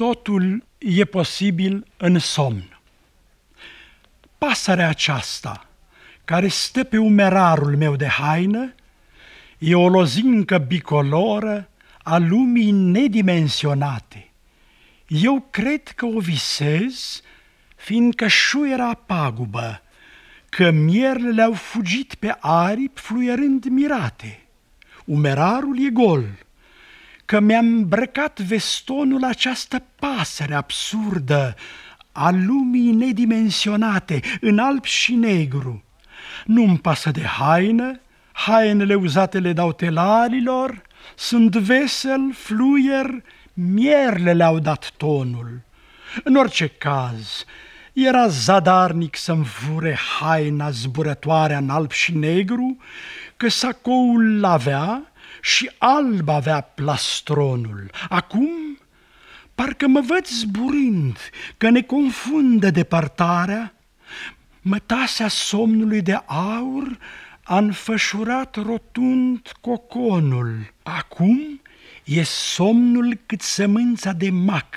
Totul e posibil în somn. Pasărea aceasta, care stă pe umerarul meu de haină, e o lozincă bicoloră a lumii nedimensionate. Eu cred că o visez, fiindcă era pagubă, că mierlele au fugit pe aripi fluierând mirate. Umerarul e gol că mi am îmbrăcat vestonul această pasăre absurdă a lumii nedimensionate, în alb și negru. Nu-mi pasă de haină, hainele uzate le dau telarilor, sunt vesel, fluier, mierle le-au dat tonul. În orice caz, era zadarnic să-mi fure haina zburătoare în alb și negru, că sacoul l-avea și alb avea plastronul. Acum parcă mă văd zburând, că ne confundă departarea, mătasea somnului de aur a înfășurat rotund coconul. Acum e somnul cât sămânța de mac,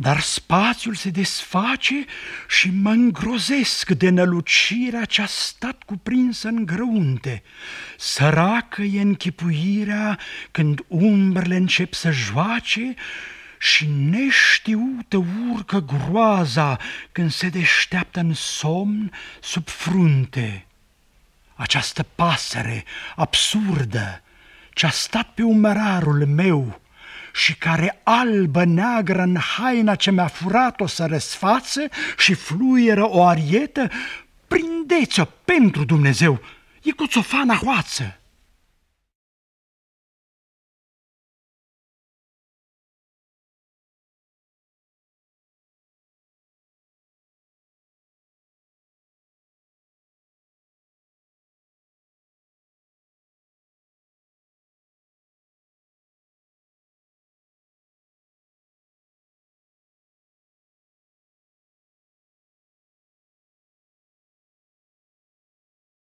dar spațiul se desface și mă îngrozesc de nălucirea ce-a stat cuprinsă în grăunte. Săracă e închipuirea când umbrele încep să joace și neștiută urcă groaza când se deșteaptă în somn sub frunte. Această pasăre absurdă ce-a stat pe umărarul meu și care albă neagră în haina ce mi-a furat-o să răsfață și fluieră o arietă, prindeți-o pentru Dumnezeu, e cu țofana hoață.